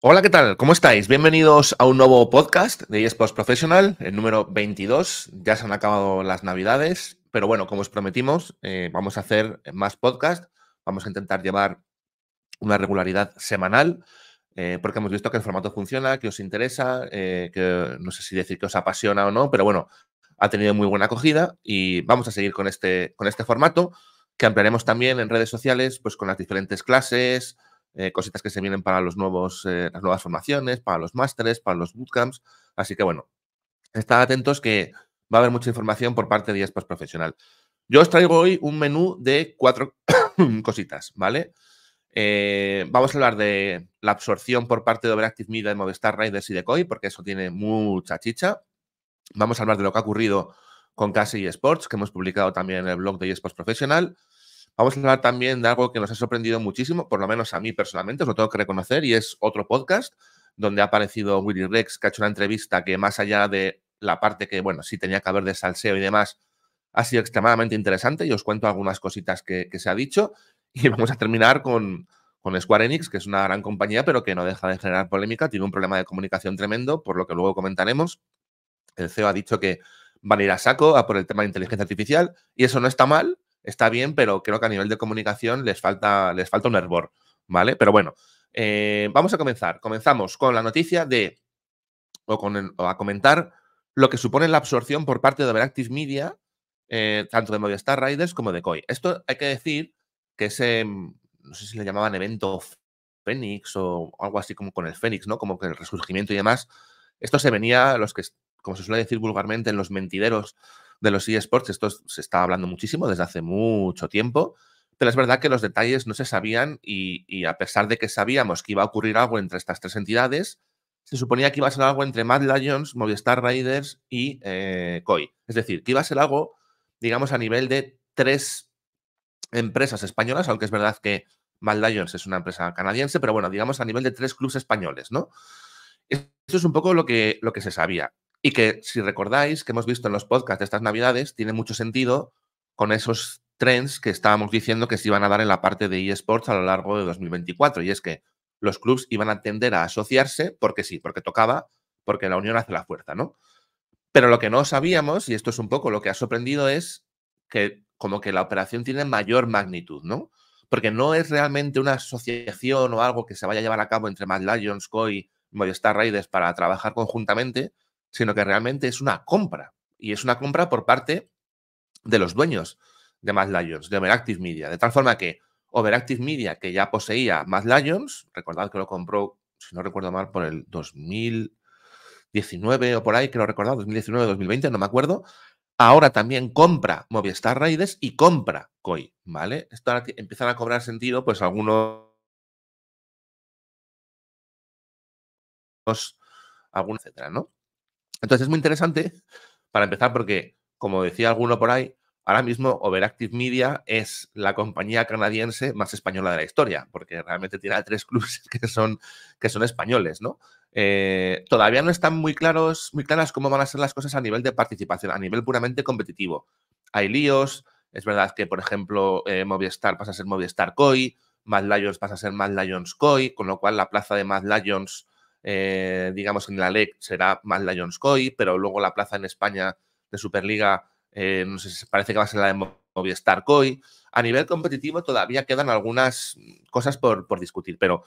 Hola, ¿qué tal? ¿Cómo estáis? Bienvenidos a un nuevo podcast de eSports Professional, el número 22. Ya se han acabado las navidades, pero bueno, como os prometimos, eh, vamos a hacer más podcasts. Vamos a intentar llevar una regularidad semanal, eh, porque hemos visto que el formato funciona, que os interesa, eh, que no sé si decir que os apasiona o no, pero bueno, ha tenido muy buena acogida y vamos a seguir con este, con este formato, que ampliaremos también en redes sociales, pues con las diferentes clases, eh, cositas que se vienen para los nuevos, eh, las nuevas formaciones, para los másteres, para los bootcamps. Así que bueno, estad atentos que va a haber mucha información por parte de eSports Profesional. Yo os traigo hoy un menú de cuatro cositas, ¿vale? Eh, vamos a hablar de la absorción por parte de Overactive Media de Movistar Riders y de porque eso tiene mucha chicha. Vamos a hablar de lo que ha ocurrido con Casi e Sports, que hemos publicado también en el blog de eSports Profesional. Vamos a hablar también de algo que nos ha sorprendido muchísimo, por lo menos a mí personalmente, os lo tengo que reconocer, y es otro podcast donde ha aparecido Willy Rex, que ha hecho una entrevista que más allá de la parte que, bueno, sí tenía que haber de salseo y demás, ha sido extremadamente interesante y os cuento algunas cositas que, se ha dicho. Y vamos a terminar con, con Square Enix, que es una gran compañía, pero que no deja de generar polémica, tiene un problema de comunicación tremendo, por lo que luego comentaremos. El CEO ha dicho que van a ir a saco a por el tema de inteligencia artificial y eso no está mal, está bien, pero creo que a nivel de comunicación les falta, les falta un hervor, ¿vale? Pero bueno, eh, vamos a comenzar. Comenzamos con la noticia de, o, con a comentar lo que supone la absorción por parte de Overactive Media, eh, tanto de Movistar Riders como de COI. Esto hay que decir que ese, no sé si le llamaban evento Fénix o algo así como con el Fénix, ¿no? Como que el resurgimiento y demás. Esto se venía, los que, como se suele decir vulgarmente, en los mentideros de los eSports, esto se está hablando muchísimo desde hace mucho tiempo, pero es verdad que los detalles no se sabían y, a pesar de que sabíamos que iba a ocurrir algo entre estas tres entidades, se suponía que iba a ser algo entre Mad Lions, Movistar Riders y COI. Eh, es decir, que iba a ser algo, digamos, a nivel de tres empresas españolas, aunque es verdad que Mad Lions es una empresa canadiense, pero bueno, digamos a nivel de tres clubes españoles, ¿no? Esto es un poco lo que, lo que se sabía y que si recordáis que hemos visto en los podcasts de estas navidades, tiene mucho sentido con esos trends que estábamos diciendo que se iban a dar en la parte de eSports a lo largo de 2024. Y es que los clubs iban a tender a asociarse porque sí, porque tocaba, porque la unión hace la fuerza, ¿no? Pero lo que no sabíamos, y esto es un poco lo que ha sorprendido, es que como que la operación tiene mayor magnitud, ¿no? Porque no es realmente una asociación o algo que se vaya a llevar a cabo entre Mad Lions, y Movistar Raiders para trabajar conjuntamente, sino que realmente es una compra. Y es una compra por parte de los dueños de Mad Lions, de Overactive Media. De tal forma que Overactive Media, que ya poseía Mad Lions, recordad que lo compró, si no recuerdo mal, por el 2019 o por ahí, que lo recordad, 2019, 2020, no me acuerdo. Ahora también compra Movistar Raiders y compra COI, ¿vale? Esto ahora empiezan a cobrar sentido, pues algunos. algunos etcétera, ¿no? Entonces es muy interesante para empezar porque, como decía alguno por ahí, ahora mismo Overactive Media es la compañía canadiense más española de la historia, porque realmente tiene tres clubes que son, que son españoles, ¿no? Eh, todavía no están muy, claros, muy claras cómo van a ser las cosas a nivel de participación, a nivel puramente competitivo. Hay líos, es verdad que, por ejemplo, eh, Movistar pasa a ser Movistar COI, Mad Lions pasa a ser Mad Lions COI, con lo cual la plaza de Mad Lions eh, digamos, en la LEC será más la Coy, pero luego la plaza en España de Superliga, eh, parece que va a ser la de Movistar Coy. A nivel competitivo todavía quedan algunas cosas por, por discutir, pero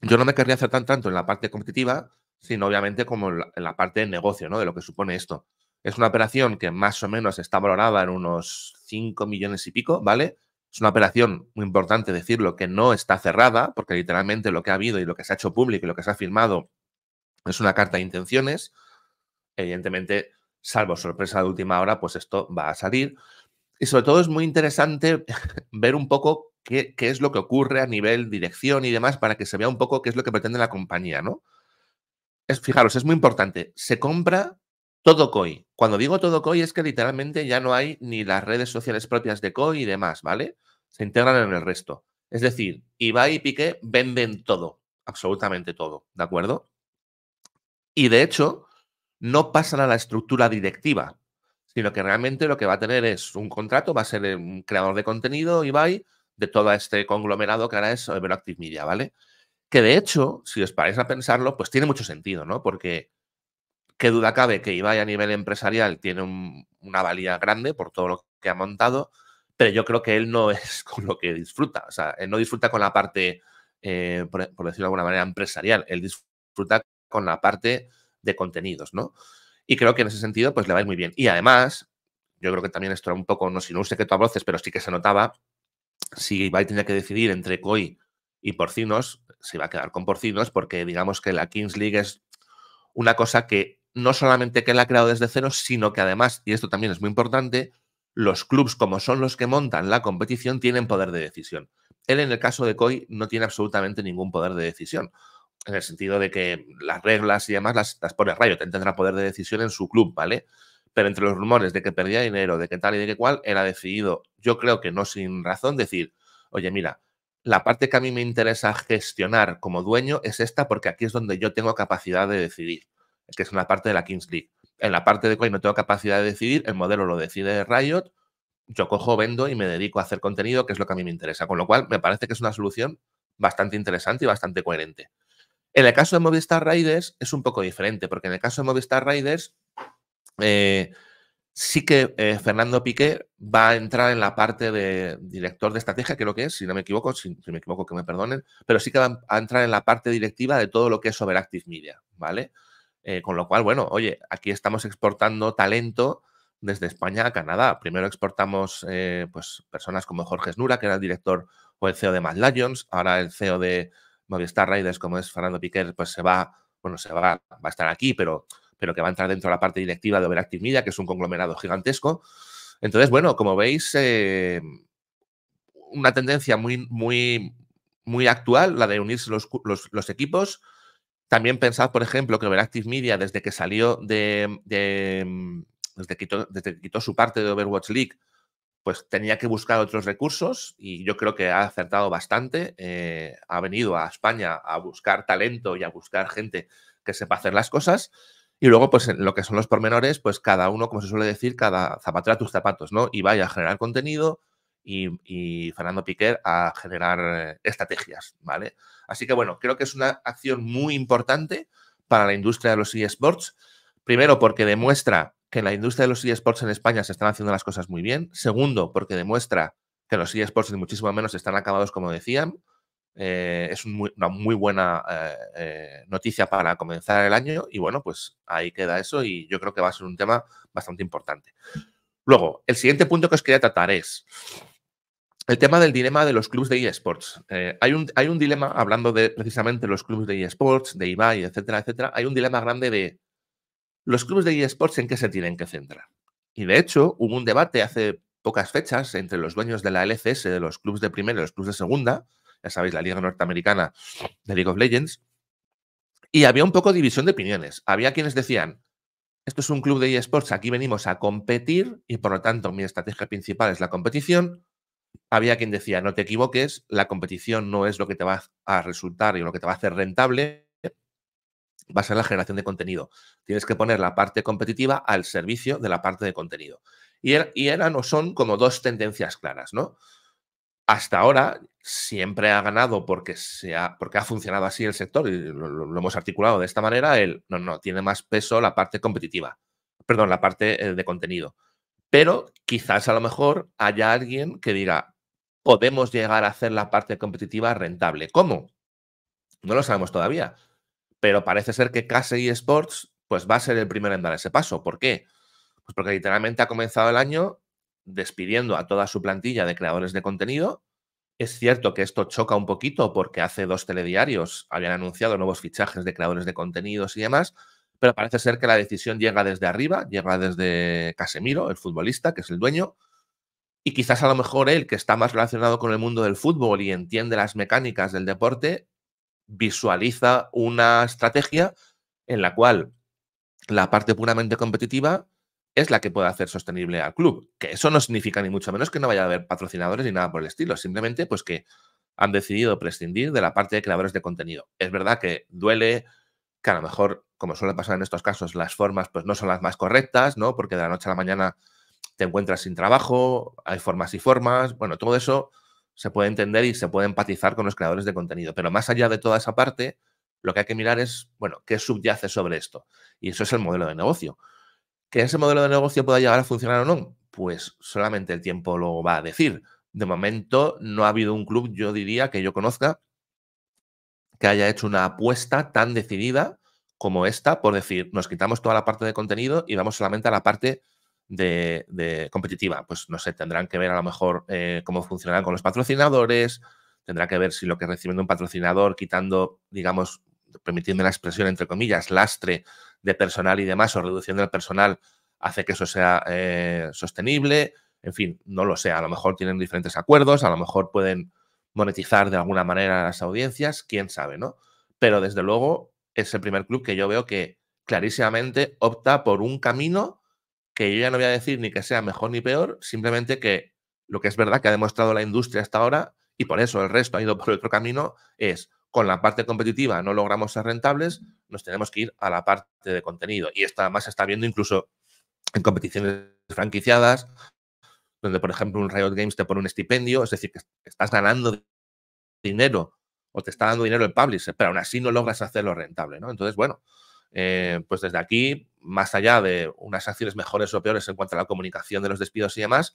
yo no me querría hacer tan tanto en la parte competitiva, sino obviamente como en la, en la parte de negocio, ¿no? De lo que supone esto. Es una operación que más o menos está valorada en unos 5 millones y pico, ¿vale? Es una operación, muy importante decirlo, que no está cerrada, porque literalmente lo que ha habido y lo que se ha hecho público y lo que se ha firmado es una carta de intenciones. Evidentemente, salvo sorpresa de última hora, pues esto va a salir. Y sobre todo es muy interesante ver un poco qué, es lo que ocurre a nivel dirección y demás para que se vea un poco qué es lo que pretende la compañía, ¿no? Es, fijaros, es muy importante. Se compra todo COI, cuando digo todo COI es que literalmente ya no hay ni las redes sociales propias de COI y demás, ¿vale? Se integran en el resto. Es decir, Ibai y Piqué venden todo, absolutamente todo, ¿de acuerdo? Y de hecho, no pasan a la estructura directiva, sino que realmente lo que va a tener es un contrato, va a ser eh, un creador de contenido, Ibai, de todo este conglomerado que ahora es Active Media, ¿vale? Que de hecho, si os paráis a pensarlo, pues tiene mucho sentido, ¿no? Porque Qué duda cabe que Ibai a nivel empresarial tiene una valía grande por todo lo que ha montado, pero yo creo que él no es con lo que disfruta. O sea, él no disfruta con la parte, eh, por, decirlo de alguna manera, empresarial. Él disfruta con la parte de contenidos, ¿no? Y creo que en ese sentido, pues le va muy bien. Y además, yo creo que también esto era un poco, no sé, no sé a voces, pero sí que se notaba, si Ibai tenía que decidir entre COI y porcinos, se iba a quedar con porcinos, porque digamos que la Kings League es una cosa que no solamente que la ha creado desde cero, sino que además, y esto también es muy importante, los clubes, como son los que montan la competición, tienen poder de decisión. Él, en el caso de Coy, no tiene absolutamente ningún poder de decisión, en el sentido de que las reglas y demás las, las pone Rayo, tendrá poder de decisión en su club, ¿vale? Pero entre los rumores de que perdía dinero, de que tal y de que cual, él ha decidido, yo creo que no sin razón, decir, oye, mira, la parte que a mí me interesa gestionar como dueño es esta porque aquí es donde yo tengo capacidad de decidir que es una parte de la Kings League. En la parte de coin no tengo capacidad de decidir, el modelo lo decide Riot, yo cojo, vendo y me dedico a hacer contenido, que es lo que a mí me interesa. Con lo cual, me parece que es una solución bastante interesante y bastante coherente. En el caso de Movistar Riders es un poco diferente, porque en el caso de Movistar Riders eh, sí que eh, Fernando Piqué va a entrar en la parte de director de estrategia, que lo que es, si no me equivoco, si, me equivoco que me perdonen, pero sí que va a entrar en la parte directiva de todo lo que es Overactive Media, ¿vale? Eh, con lo cual, bueno, oye, aquí estamos exportando talento desde España a Canadá. Primero exportamos eh, pues, personas como Jorge Snura, que era el director o el CEO de Mad Lions, ahora el CEO de Movistar Raiders, como es Fernando Piquer, pues se va, bueno, se va, a estar aquí, pero, pero que va a entrar dentro de la parte directiva de Overactive Media, que es un conglomerado gigantesco. Entonces, bueno, como veis, eh, una tendencia muy, muy, muy actual, la de unirse los equipos, también pensad, por ejemplo, que Overactive Media, desde que salió de. desde, que quitó, su parte de Overwatch League, pues tenía que buscar otros recursos y yo creo que ha acertado bastante. Eh, ha venido a España a buscar talento y a buscar gente que sepa hacer las cosas. Y luego, pues en lo que son los pormenores, pues cada uno, como se suele decir, cada zapatera tus zapatos, ¿no? Y vaya a generar contenido, y, Fernando Piquer a generar estrategias, ¿vale? Así que bueno, creo que es una acción muy importante para la industria de los eSports. Primero, porque demuestra que la industria de los eSports en España se están haciendo las cosas muy bien. Segundo, porque demuestra que los eSports ni muchísimo menos están acabados como decían. Eh, es una muy buena eh, eh, noticia para comenzar el año y bueno, pues ahí queda eso y yo creo que va a ser un tema bastante importante. Luego, el siguiente punto que os quería tratar es, el tema del dilema de los clubes de eSports. Eh, hay, un, hay un dilema, hablando de precisamente los clubes de eSports, de Ibai, etcétera, etcétera, hay un dilema grande de los clubes de eSports en qué se tienen que centrar. Y de hecho, hubo un debate hace pocas fechas entre los dueños de la LCS, de los clubes de primera y los clubes de segunda, ya sabéis, la Liga Norteamericana de League of Legends, y había un poco división de opiniones. Había quienes decían, esto es un club de eSports, aquí venimos a competir y por lo tanto mi estrategia principal es la competición había quien decía, no te equivoques, la competición no es lo que te va a resultar y lo que te va a hacer rentable, va a ser la generación de contenido. Tienes que poner la parte competitiva al servicio de la parte de contenido. Y, era y eran o son como dos tendencias claras, ¿no? Hasta ahora siempre ha ganado porque, ha, porque ha funcionado así el sector y lo, hemos articulado de esta manera, el no, no, tiene más peso la parte competitiva, perdón, la parte eh, de contenido. Pero quizás a lo mejor haya alguien que diga, podemos llegar a hacer la parte competitiva rentable. ¿Cómo? No lo sabemos todavía. Pero parece ser que KSI Sports pues, va a ser el primero en dar ese paso. ¿Por qué? Pues porque literalmente ha comenzado el año despidiendo a toda su plantilla de creadores de contenido. Es cierto que esto choca un poquito porque hace dos telediarios habían anunciado nuevos fichajes de creadores de contenidos y demás, pero parece ser que la decisión llega desde arriba, llega desde Casemiro, el futbolista, que es el dueño, y quizás a lo mejor él, que está más relacionado con el mundo del fútbol y entiende las mecánicas del deporte, visualiza una estrategia en la cual la parte puramente competitiva es la que puede hacer sostenible al club. Que eso no significa ni mucho menos que no vaya a haber patrocinadores ni nada por el estilo. Simplemente pues que han decidido prescindir de la parte de creadores de contenido. Es verdad que duele, que a lo mejor como suele pasar en estos casos, las formas pues, no son las más correctas, ¿no? Porque de la noche a la mañana te encuentras sin trabajo, hay formas y formas, bueno, todo eso se puede entender y se puede empatizar con los creadores de contenido. Pero más allá de toda esa parte, lo que hay que mirar es, bueno, qué subyace sobre esto. Y eso es el modelo de negocio. ¿Que ese modelo de negocio pueda llegar a funcionar o no? Pues solamente el tiempo lo va a decir. De momento no ha habido un club, yo diría, que yo conozca, que haya hecho una apuesta tan decidida como esta, por decir, nos quitamos toda la parte de contenido y vamos solamente a la parte de, competitiva. Pues no sé, tendrán que ver a lo mejor eh, cómo funcionarán con los patrocinadores, tendrá que ver si lo que reciben de un patrocinador, quitando, digamos, permitiendo la expresión entre comillas, lastre de personal y demás, o reducción el personal, hace que eso sea eh, sostenible. En fin, no lo sé. A lo mejor tienen diferentes acuerdos, a lo mejor pueden monetizar de alguna manera las audiencias, quién sabe, ¿no? Pero desde luego es el primer club que yo veo que clarísimamente opta por un camino que yo ya no voy a decir ni que sea mejor ni peor, simplemente que lo que es verdad que ha demostrado la industria hasta ahora, y por eso el resto ha ido por otro camino, es con la parte competitiva no logramos ser rentables, nos tenemos que ir a la parte de contenido. Y esta más se está viendo incluso en competiciones franquiciadas, donde por ejemplo un Riot Games te pone un estipendio, es decir, que estás ganando dinero o te está dando dinero el publisher, pero aún así no logras hacerlo rentable, ¿no? Entonces, bueno, eh, pues desde aquí, más allá de unas acciones mejores o peores en cuanto a la comunicación de los despidos y demás,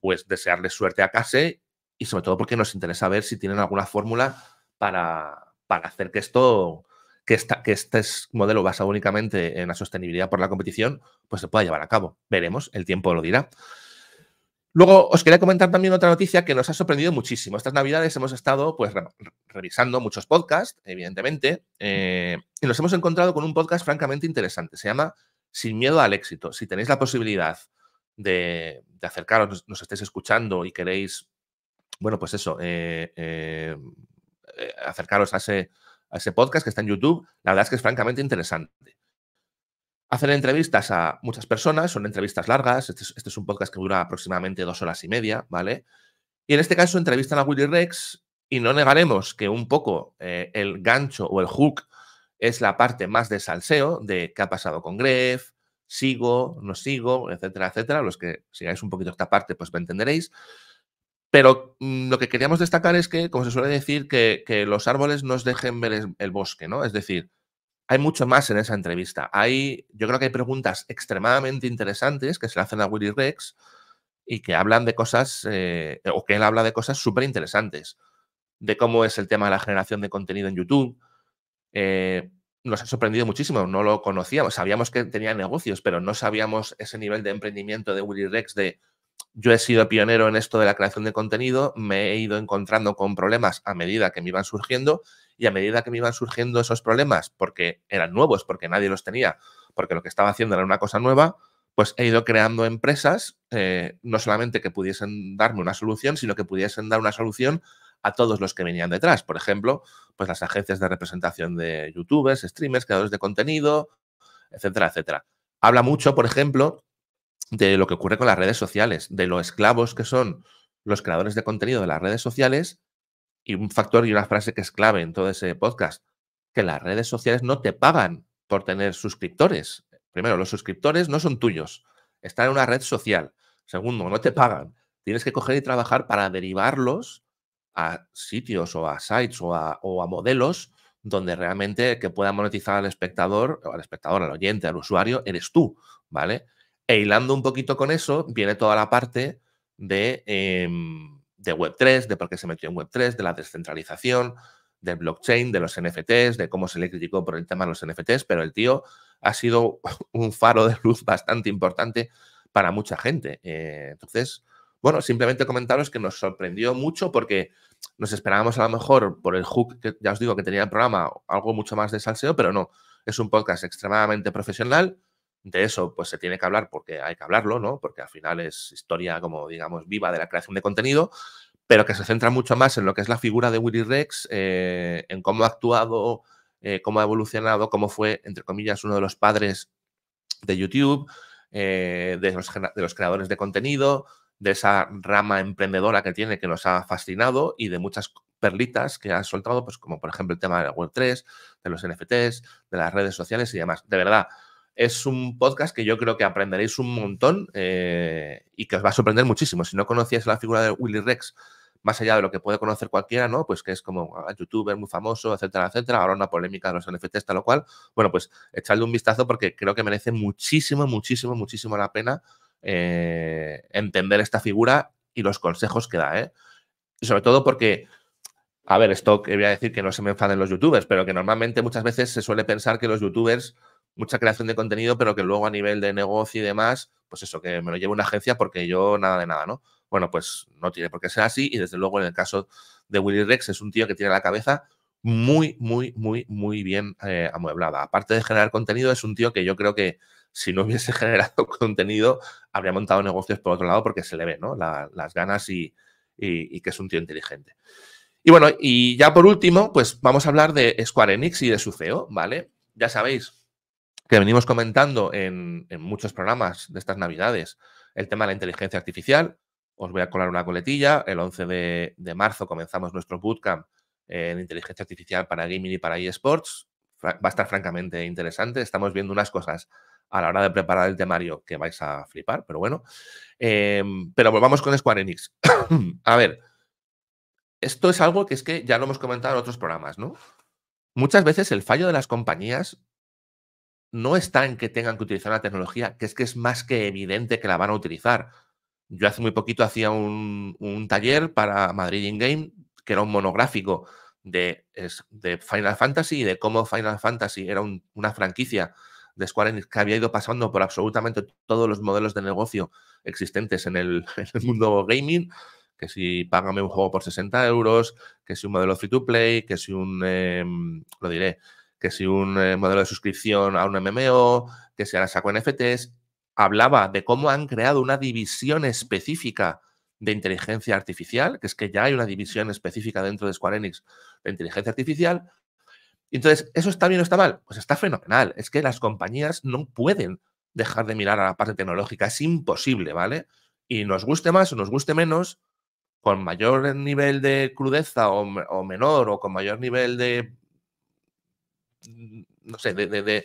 pues desearle suerte a Case y sobre todo porque nos interesa ver si tienen alguna fórmula para, para hacer que esto, que, esta, que este modelo basado únicamente en la sostenibilidad por la competición, pues se pueda llevar a cabo. Veremos, el tiempo lo dirá. Luego os quería comentar también otra noticia que nos ha sorprendido muchísimo. Estas navidades hemos estado pues revisando muchos podcasts, evidentemente, eh, y nos hemos encontrado con un podcast francamente interesante. Se llama Sin miedo al éxito. Si tenéis la posibilidad de, acercaros, nos, estéis escuchando y queréis, bueno, pues eso, eh, eh, acercaros a ese, a ese podcast que está en YouTube, la verdad es que es francamente interesante. Hacer entrevistas a muchas personas, son entrevistas largas, este, este es, un podcast que dura aproximadamente dos horas y media, ¿vale? Y en este caso entrevistan a Willy Rex y no negaremos que un poco eh, el gancho o el hook es la parte más de salseo, de qué ha pasado con Gref, sigo, no sigo, etcétera, etcétera. Los que sigáis un poquito esta parte, pues me entenderéis. Pero mm, lo que queríamos destacar es que, como se suele decir, que, que los árboles nos dejen ver el bosque, ¿no? Es decir, hay mucho más en esa entrevista. Hay, yo creo que hay preguntas extremadamente interesantes que se le hacen a Willy Rex y que hablan de cosas, eh, o que él habla de cosas súper interesantes, de cómo es el tema de la generación de contenido en YouTube. Eh, nos ha sorprendido muchísimo, no lo conocíamos, sabíamos que tenía negocios, pero no sabíamos ese nivel de emprendimiento de Willy Rex de yo he sido pionero en esto de la creación de contenido, me he ido encontrando con problemas a medida que me iban surgiendo y a medida que me iban surgiendo esos problemas, porque eran nuevos, porque nadie los tenía, porque lo que estaba haciendo era una cosa nueva, pues he ido creando empresas, eh, no solamente que pudiesen darme una solución, sino que pudiesen dar una solución a todos los que venían detrás. Por ejemplo, pues las agencias de representación de youtubers, streamers, creadores de contenido, etcétera, etcétera. Habla mucho, por ejemplo, de lo que ocurre con las redes sociales, de los esclavos que son los creadores de contenido de las redes sociales, y un factor y una frase que es clave en todo ese podcast, que las redes sociales no te pagan por tener suscriptores. Primero, los suscriptores no son tuyos, están en una red social. Segundo, no te pagan. Tienes que coger y trabajar para derivarlos a sitios o a sites o a, modelos donde realmente que pueda monetizar al espectador, o al espectador, al oyente, al usuario, eres tú, ¿vale? E hilando un poquito con eso, viene toda la parte de, em, Web3, de por qué se metió en Web3, de la descentralización, del blockchain, de los NFTs, de cómo se le criticó por el tema de los NFTs, pero el tío ha sido un faro de luz bastante importante para mucha gente. Eh, entonces, bueno, simplemente comentaros que nos sorprendió mucho porque nos esperábamos a lo mejor por el hook que ya os digo que tenía el programa algo mucho más de salseo, pero no, es un podcast extremadamente profesional de eso, pues se tiene que hablar porque hay que hablarlo, ¿no? Porque al final es historia, como digamos, viva de la creación de contenido, pero que se centra mucho más en lo que es la figura de Willy Rex, eh, en cómo ha actuado, eh, cómo ha evolucionado, cómo fue, entre comillas, uno de los padres de YouTube, eh, de, los, de los creadores de contenido, de esa rama emprendedora que tiene que nos ha fascinado y de muchas perlitas que ha soltado, pues como por ejemplo el tema de la Web3, de los NFTs, de las redes sociales y demás. De verdad, es un podcast que yo creo que aprenderéis un montón eh, y que os va a sorprender muchísimo. Si no conocíais la figura de Willy Rex, más allá de lo que puede conocer cualquiera, ¿no? Pues que es como un ah, youtuber muy famoso, etcétera, etcétera. Ahora una polémica de los NFTs, tal lo cual. Bueno, pues echadle un vistazo porque creo que merece muchísimo, muchísimo, muchísimo la pena eh, entender esta figura y los consejos que da, ¿eh? Y sobre todo porque a ver, esto que voy a decir que no se me enfaden los youtubers, pero que normalmente muchas veces se suele pensar que los youtubers mucha creación de contenido, pero que luego a nivel de negocio y demás, pues eso, que me lo lleve una agencia porque yo nada de nada, ¿no? Bueno, pues no tiene por qué ser así y desde luego en el caso de Willy Rex es un tío que tiene la cabeza muy, muy, muy, muy bien eh, amueblada. Aparte de generar contenido, es un tío que yo creo que si no hubiese generado contenido, habría montado negocios por otro lado porque se le ve, ¿no? las ganas y, y que es un tío inteligente. Y bueno, y ya por último, pues vamos a hablar de Square Enix y de su CEO, ¿vale? Ya sabéis, que venimos comentando en, muchos programas de estas navidades, el tema de la inteligencia artificial. Os voy a colar una coletilla. El 11 de, marzo comenzamos nuestro bootcamp en inteligencia artificial para gaming y para eSports. Va a estar francamente interesante. Estamos viendo unas cosas a la hora de preparar el temario que vais a flipar, pero bueno. Em, pero volvamos con Square Enix. a ver, esto es algo que es que ya lo hemos comentado en otros programas, ¿no? Muchas veces el fallo de las compañías no está en que tengan que utilizar la tecnología, que es que es más que evidente que la van a utilizar. Yo hace muy poquito hacía un, taller para Madrid In Game, que era un monográfico de, de Final Fantasy y de cómo Final Fantasy era una franquicia de Square Enix que había ido pasando por absolutamente todos los modelos de negocio existentes en el, mundo gaming, que si págame un juego por 60 euros, que si un modelo free to play, que si un, em, lo diré, que si un eh, modelo de suscripción a un MMO, que si ahora saco NFTs, hablaba de cómo han creado una división específica de inteligencia artificial, que es que ya hay una división específica dentro de Square Enix de inteligencia artificial. Entonces, ¿eso está bien o está mal? Pues está fenomenal. Es que las compañías no pueden dejar de mirar a la parte tecnológica. Es imposible, ¿vale? Y nos guste más o nos guste menos, con mayor nivel de crudeza o, o menor, o con mayor nivel de no sé, de, de,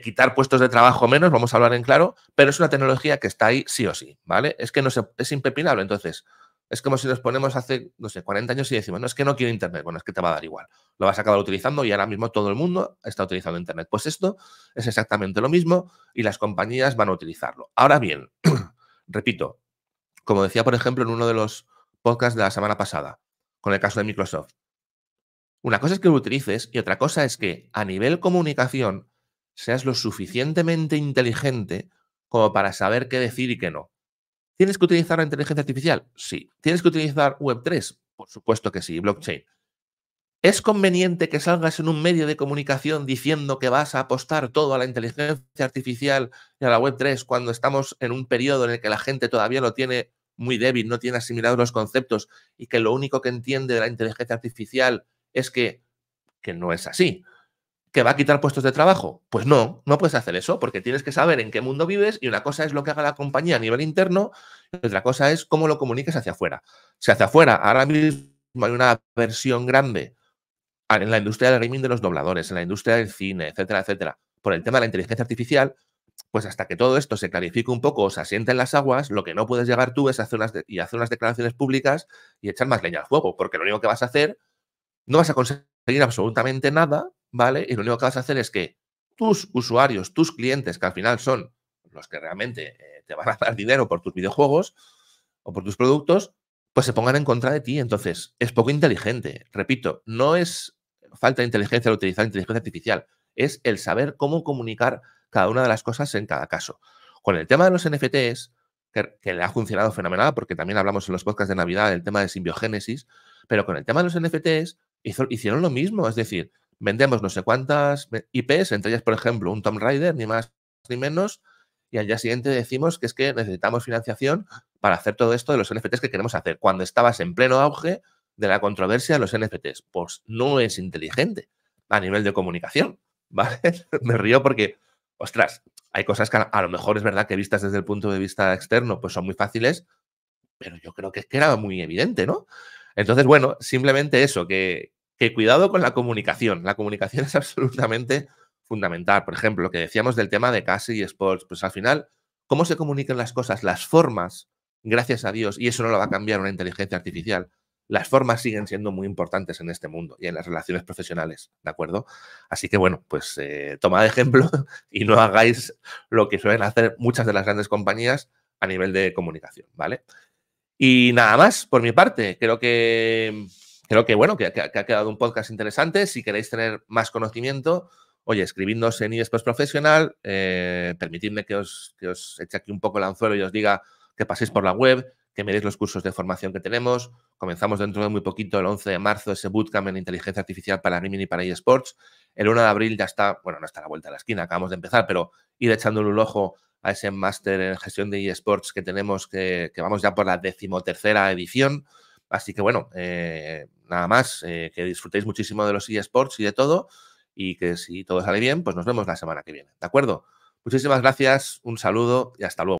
quitar puestos de trabajo menos, vamos a hablar en claro, pero es una tecnología que está ahí sí o sí, ¿vale? Es que no se, es impepinable, entonces. Es como si nos ponemos hace, no sé, 40 años y decimos, no, es que no quiero Internet. Bueno, es que te va a dar igual. Lo vas a acabar utilizando y ahora mismo todo el mundo está utilizando Internet. Pues esto es exactamente lo mismo y las compañías van a utilizarlo. Ahora bien, repito, como decía, por ejemplo, en uno de los podcasts de la semana pasada, con el caso de Microsoft, una cosa es que lo utilices y otra cosa es que a nivel comunicación seas lo suficientemente inteligente como para saber qué decir y qué no. ¿Tienes que utilizar la inteligencia artificial? Sí. ¿Tienes que utilizar Web3? Por supuesto que sí, blockchain. ¿Es conveniente que salgas en un medio de comunicación diciendo que vas a apostar todo a la inteligencia artificial y a la Web3 cuando estamos en un periodo en el que la gente todavía lo tiene muy débil, no tiene asimilados los conceptos y que lo único que entiende de la inteligencia artificial es que, no es así. ¿Que va a quitar puestos de trabajo? Pues no, no puedes hacer eso, porque tienes que saber en qué mundo vives y una cosa es lo que haga la compañía a nivel interno y otra cosa es cómo lo comuniques hacia afuera. Si hacia afuera ahora mismo hay una versión grande en la industria del gaming de los dobladores, en la industria del cine, etcétera, etcétera, por el tema de la inteligencia artificial, pues hasta que todo esto se clarifique un poco o se asiente en las aguas, lo que no puedes llegar tú es hacer unas y hacer unas declaraciones públicas y echar más leña al fuego, porque lo único que vas a hacer no vas a conseguir absolutamente nada, ¿vale? Y lo único que vas a hacer es que tus usuarios, tus clientes, que al final son los que realmente eh, te van a dar dinero por tus videojuegos o por tus productos, pues se pongan en contra de ti. Entonces, es poco inteligente. Repito, no es falta de inteligencia al utilizar inteligencia artificial, es el saber cómo comunicar cada una de las cosas en cada caso. Con el tema de los NFTs, que, que le ha funcionado fenomenal, porque también hablamos en los podcasts de Navidad del tema de simbiogénesis, pero con el tema de los NFTs hicieron lo mismo, es decir, vendemos no sé cuántas IPs, entre ellas, por ejemplo, un Tomb Raider, ni más ni menos, y al día siguiente decimos que es que necesitamos financiación para hacer todo esto de los NFTs que queremos hacer, cuando estabas en pleno auge de la controversia de los NFTs. Pues no es inteligente a nivel de comunicación, ¿vale? Me río porque, ostras, hay cosas que a lo mejor es verdad que vistas desde el punto de vista externo, pues son muy fáciles, pero yo creo que que era muy evidente, ¿no? Entonces, bueno, simplemente eso, que, cuidado con la comunicación. La comunicación es absolutamente fundamental. Por ejemplo, lo que decíamos del tema de Casi y Sports, pues al final, cómo se comunican las cosas, las formas, gracias a Dios, y eso no lo va a cambiar una inteligencia artificial. Las formas siguen siendo muy importantes en este mundo y en las relaciones profesionales, ¿de acuerdo? Así que bueno, pues eh, tomad ejemplo y no hagáis lo que suelen hacer muchas de las grandes compañías a nivel de comunicación, ¿vale? Y nada más por mi parte. Creo que, creo que bueno, que, ha quedado un podcast interesante. Si queréis tener más conocimiento, oye, escribidnos en eSports Profesional, eh, permitidme que os, que os eche aquí un poco el anzuelo y os diga que paséis por la web, que miréis los cursos de formación que tenemos. Comenzamos dentro de muy poquito, el 11 de marzo, ese bootcamp en inteligencia artificial para Gaming y para eSports. El 1 de abril ya está, bueno, no está a la vuelta de la esquina, acabamos de empezar, pero ir echándole un ojo a ese máster en gestión de eSports que tenemos, que, vamos ya por la decimotercera edición. Así que bueno, eh, nada más, eh, que disfrutéis muchísimo de los eSports y de todo, y que si todo sale bien, pues nos vemos la semana que viene. ¿De acuerdo? Muchísimas gracias, un saludo y hasta luego.